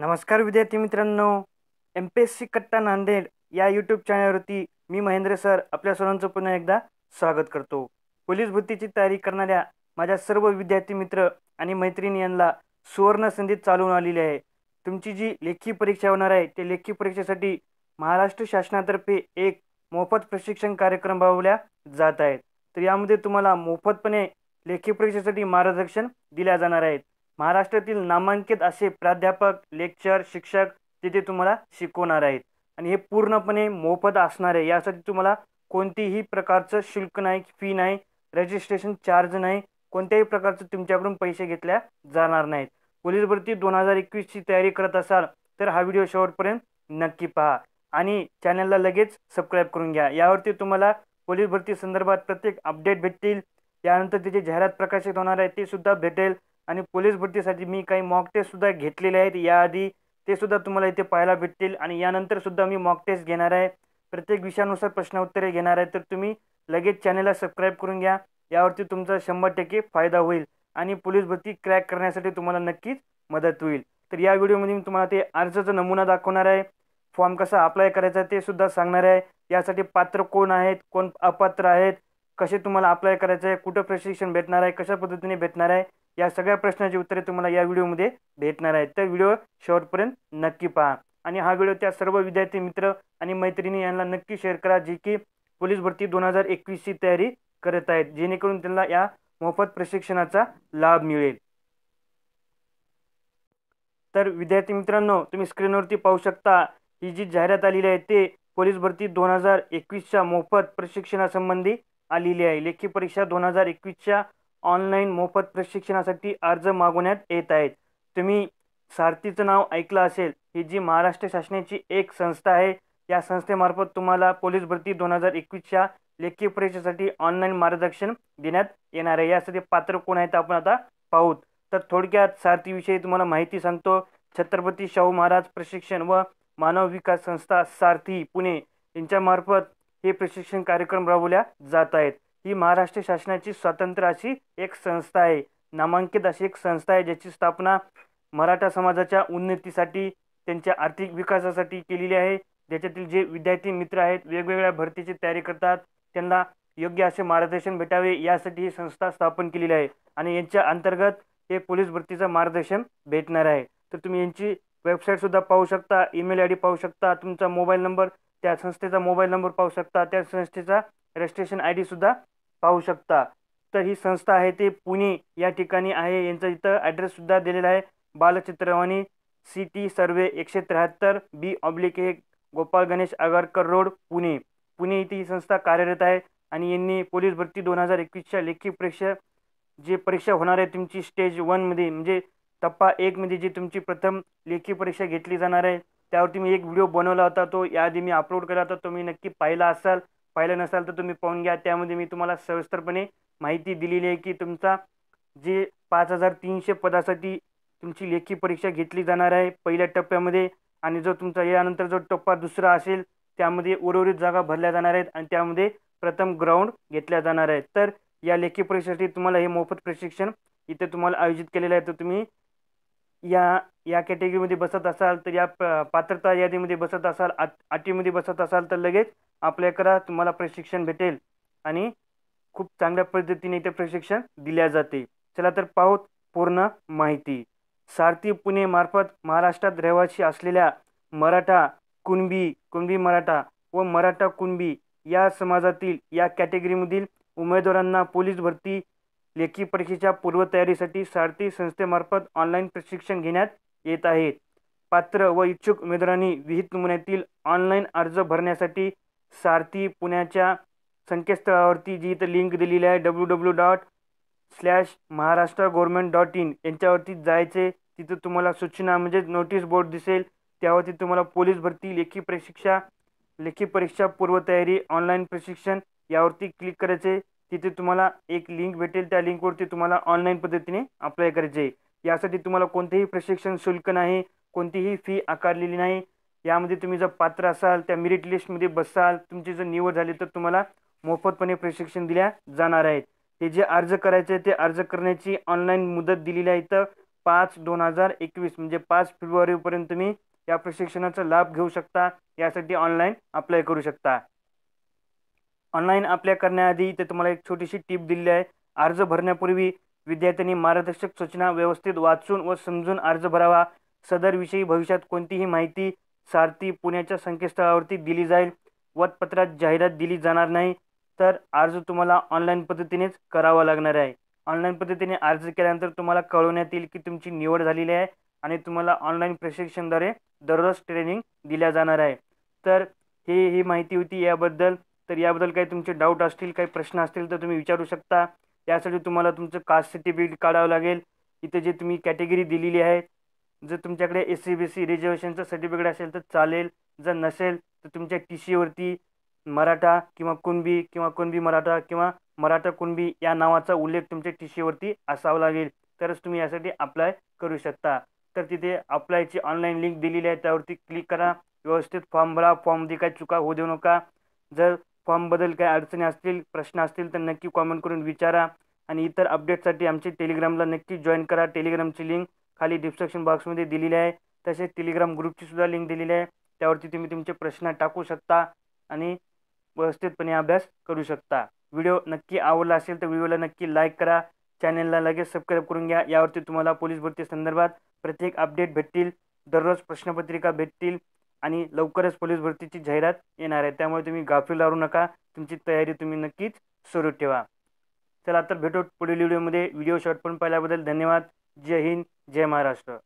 नमस्कार विद्यार्थी मित्रांनो एम पी एस सी कट्टा नांदेड या यूट्यूब चॅनलवरती मी महेंद्र सर आपल्या सर्वांचं पुन्हा एकदा स्वागत करतो पोलीस भरतीची तयारी करणाऱ्या माझ्या सर्व विद्यार्थी मित्र आणि मैत्रिणी यांना सुवर्ण संधी चालवून आलेली आहे तुमची जी लेखी परीक्षा होणार आहे ते लेखी परीक्षेसाठी महाराष्ट्र शासनातर्फे एक मोफत प्रशिक्षण कार्यक्रम राबवल्या जात आहेत तर यामध्ये तुम्हाला मोफतपणे लेखी परीक्षेसाठी मार्गदर्शन दिल्या जाणार आहेत महाराष्ट्रातील नामांकित असे प्राध्यापक लेक्चर शिक्षक तिथे तुम्हाला शिकवणार आहेत आणि हे पूर्णपणे मोफत असणार आहे यासाठी तुम्हाला कोणतीही प्रकारचं शुल्क नाही फी नाही रजिस्ट्रेशन चार्ज नाही कोणत्याही प्रकारचं तुमच्याकडून पैसे घेतल्या जाणार नाहीत पोलीस भरती दोन हजार एकवीसची तयारी करत असाल तर हा व्हिडिओ शेवटपर्यंत नक्की पहा आणि चॅनलला लगेच सबस्क्राईब करून घ्या यावरती तुम्हाला पोलीस भरती संदर्भात प्रत्येक अपडेट भेटतील त्यानंतर तिथे जाहिरात प्रकाशित होणार आहे ते सुद्धा भेटेल आणि पोलीस भरतीसाठी मी काही मॉक सुद्धा घेतलेले आहेत याआधी ते सुद्धा तुम्हाला इथे पाहायला भेटतील आणि यानंतरसुद्धा मी मॉक टेस्ट घेणार आहे प्रत्येक विषयानुसार प्रश्न उत्तरे घेणार आहे तर तुम्ही लगेच चॅनलला सबस्क्राईब करून घ्या यावरती तुमचा शंभर टक्के फायदा होईल आणि पोलीस भरती क्रॅक करण्यासाठी तुम्हाला नक्कीच मदत होईल तर या व्हिडिओमध्ये मी तुम्हाला ते अर्जाचा नमुना दाखवणार आहे फॉर्म कसा अप्लाय करायचा ते सुद्धा सांगणार आहे यासाठी पात्र कोण आहेत कोण अपात्र आहेत कसे तुम्हाला अप्लाय करायचं आहे कुठं प्रशिक्षण भेटणार आहे कशा पद्धतीने भेटणार आहे या सगळ्या प्रश्नाची उत्तरे तुम्हाला या व्हिडिओमध्ये भेटणार आहेत तर व्हिडिओ शेवटपर्यंत नक्की पहा आणि हा व्हिडिओ त्या सर्व विद्यार्थी मित्र आणि मैत्रिणी यांना नक्की शेअर करा जे की पोलीस भरती दोन हजार एकवीसची तयारी करत आहेत जेणेकरून त्यांना या मोफत प्रशिक्षणाचा लाभ मिळेल तर विद्यार्थी मित्रांनो तुम्ही स्क्रीनवरती पाहू शकता ही जी जाहिरात आलेली आहे ते पोलीस भरती दोन हजार एकवीसच्या मोफत प्रशिक्षणासंबंधी आलेली आहे लेखी परीक्षा दोन हजार एकवीसच्या ऑनलाईन मोफत प्रशिक्षणासाठी अर्ज मागवण्यात येत आहेत तुम्ही सारथीचं नाव ऐकलं असेल ही जी महाराष्ट्र शासनाची एक संस्था आहे या संस्थेमार्फत तुम्हाला पोलीस भरती दोन हजार एकवीसच्या लेखी परीक्षेसाठी ऑनलाईन मार्गदर्शन देण्यात येणार आहे यासाठी पात्र कोण आहेत आपण आता पाहूत तर थोडक्यात सारथीविषयी तुम्हाला माहिती सांगतो छत्रपती शाहू महाराज प्रशिक्षण व मानव विकास संस्था सारथी पुणे यांच्यामार्फत हे प्रशिक्षण कार्यक्रम राबवल्या जात आहेत ही महाराष्ट्र शासनाची स्वातंत्र्य अशी एक संस्था आहे नामांकित अशी एक संस्था आहे ज्याची स्थापना मराठा समाजाच्या उन्नतीसाठी त्यांच्या आर्थिक विकासासाठी केलेली आहे ज्याच्यातील जे विद्यार्थी मित्र आहेत वेगवेगळ्या भरतीची तयारी करतात त्यांना योग्य असे मार्गदर्शन भेटावे यासाठी ही संस्था स्थापन केलेली आहे आणि यांच्या अंतर्गत हे पोलीस भरतीचं मार्गदर्शन भेटणार आहे तर तुम्ही यांची वेबसाईटसुद्धा पाहू शकता ईमेल आय डी पाहू शकता तुमचा मोबाईल नंबर त्या संस्थेचा मोबाईल नंबर पाहू शकता त्या संस्थेचा रजिस्ट्रेशन आय डीसुद्धा पाहू शकता तर ही संस्था आहे ते पुणे या ठिकाणी आहे यांचा इथं ॲड्रेससुद्धा दिलेला आहे बालचित्रवाणी सिटी सर्वे एकशे त्र्याहत्तर बी ऑब्लिक एक गोपाळ गणेश आगरकर रोड पुणे पुणे इथे ही संस्था कार्यरत आहे आणि यांनी पोलीस भरती दोन हजार एकवीसच्या लेखी परीक्षा जे परीक्षा होणार आहे तुमची स्टेज वनमध्ये म्हणजे टप्पा एकमध्ये जी तुमची प्रथम लेखी परीक्षा घेतली जाणार आहे त्यावरती मी एक व्हिडिओ बनवला होता तो याआधी मी अपलोड केला होता तुम्ही नक्की पाहिला असाल पाहिला नसाल तर तुम्ही पाहून घ्या त्यामध्ये मी तुम्हाला सविस्तरपणे माहिती दिलेली आहे की तुमचा जे पाच हजार तीनशे पदासाठी तुमची लेखी परीक्षा घेतली जाणार आहे पहिल्या टप्प्यामध्ये आणि जो तुमचा यानंतर जो टप्पा दुसरा असेल त्यामध्ये उर्वरित जागा भरल्या जाणार आहेत आणि त्यामध्ये प्रथम ग्राउंड घेतल्या जाणार आहे तर या लेखी परीक्षेसाठी तुम्हाला हे मोफत प्रशिक्षण इथे तुम्हाला आयोजित केलेलं आहे तर तुम्ही या या कॅटेगरीमध्ये बसत असाल तर या पात्रता यादीमध्ये बसत असाल आ आटीमध्ये बसत असाल तर लगेच आपल्या करा तुम्हाला प्रशिक्षण भेटेल आणि खूप चांगल्या पद्धतीने इथे प्रशिक्षण दिल्या जाते चला तर पाहूत पूर्ण माहिती सारथी पुणे मार्फत महाराष्ट्रात रहिवासी असलेल्या मराठा कुणबी कुणबी मराठा व मराठा कुणबी या समाजातील या कॅटेगरीमधील उमेदवारांना पोलीस भरती लेखी परीक्षेच्या पूर्वतयारीसाठी सारथी संस्थेमार्फत ऑनलाईन प्रशिक्षण घेण्यात येत आहे पात्र व इच्छुक उमेदवारांनी विहित नमुन्यातील ऑनलाईन अर्ज भरण्यासाठी सारथी पुण्याच्या संकेतस्थळावरती जी इथं लिंक दिलेली आहे W W dot slash Maharashtra government dot in यांच्यावरती जायचे तिथं तुम्हाला सूचना म्हणजेच नोटीस बोर्ड दिसेल त्यावरती तुम्हाला पोलीस भरती लेखी परीक्षा लेखी परीक्षा पूर्वतयारी ऑनलाईन प्रशिक्षण यावरती क्लिक करायचे तिथे तुम्हाला एक लिंक भेटेल त्या लिंकवरती तुम्हाला ऑनलाईन पद्धतीने अप्लाय करायचे आहे यासाठी तुम्हाला कोणतेही प्रशिक्षण शुल्क नाही कोणतीही फी आकारलेली नाही यामध्ये तुम्ही जर पात्र असाल त्या मेरिट लिस्टमध्ये बसाल तुमची जर निवड झाली तर तुम्हाला मोफतपणे प्रशिक्षण दिल्या जाणार आहेत हे जे अर्ज करायचे ते अर्ज करण्याची ऑनलाईन मुदत दिलेली आहे तर पाच दोन हजार एकवीस म्हणजे पाच फेब्रुवारीपर्यंत तुम्ही या प्रशिक्षणाचा लाभ घेऊ शकता यासाठी ऑनलाईन अप्लाय करू शकता ऑनलाईन अप्लाय करण्याआधी इथे तुम्हाला एक छोटीशी टीप दिली आहे अर्ज भरण्यापूर्वी विद्यार्थ्यांनी मार्गदर्शक सूचना व्यवस्थित वाचून व समजून अर्ज भरावा सदरविषयी भविष्यात कोणतीही माहिती सारथी पुण्याच्या संकेतस्थळावरती दिली जाईल वतपत्रात जाहिरात दिली जाणार नाही तर अर्ज तुम्हाला ऑनलाईन पद्धतीनेच करावा लागणार आहे ऑनलाईन पद्धतीने अर्ज केल्यानंतर तुम्हाला कळवण्यात येईल की तुमची निवड झालेली आहे आणि तुम्हाला ऑनलाईन प्रशिक्षणद्वारे दररोज ट्रेनिंग दिल्या जाणार आहे तर हे ही माहिती होती याबद्दल तर याबद्दल काही तुमचे डाऊट असतील काही प्रश्न असतील तर तुम्ही विचारू शकता त्यासाठी तुम्हाला तुमचं कास्ट सर्टिफिकेट काढावं लागेल इथे जे तुम्ही कॅटेगरी दिलेली आहे जर तुमच्याकडे एस सी बी सी रिझर्वेशनचं सर्टिफिकेट असेल तर चालेल जर नसेल तर तुमच्या टी सीवरती मराठा किंवा कुणबी किंवा कुणबी मराठा किंवा मराठा कुणबी या नावाचा उल्लेख तुमच्या टी सीवरती असावा लागेल तरच तुम्ही यासाठी अप्लाय करू शकता तर तिथे अप्लायची ऑनलाईन लिंक दिलेली आहे त्यावरती क्लिक करा व्यवस्थित फॉर्म भरा फॉर्ममध्ये काही चुका होऊ देऊ नका जर फॉर्मबद्दल काही अडचणी असतील प्रश्न असतील तर नक्की कॉमेंट करून विचारा आणि इतर अपडेटसाठी आमचे टेलिग्रामला नक्की जॉईन करा टेलिग्रामची लिंक खाली डिस्क्रिप्शन बॉक्समध्ये दिलेली आहे तसेच टेलिग्राम ग्रुपची सुद्धा लिंक दिलेली आहे त्यावरती तुम्ही तुमचे प्रश्न टाकू शकता आणि व्यवस्थितपणे अभ्यास करू शकता व्हिडिओ नक्की आवडला असेल तर व्हिडिओला नक्की लाईक करा चॅनलला लगेच सबस्क्राईब करून घ्या यावरती तुम्हाला पोलीस भरती संदर्भात प्रत्येक अपडेट भेटतील दररोज प्रश्नपत्रिका भेटतील आणि लवकरच पोलीस भरतीची जाहिरात येणार आहे त्यामुळे तुम्ही गाफील लावू नका तुमची तयारी तुम्ही नक्कीच सुरू ठेवा चला तर भेटू पुढील व्हिडिओमध्ये व्हिडिओ शॉर्ट पण पाहिल्याबद्दल धन्यवाद जय हिंद जय महाराष्ट्र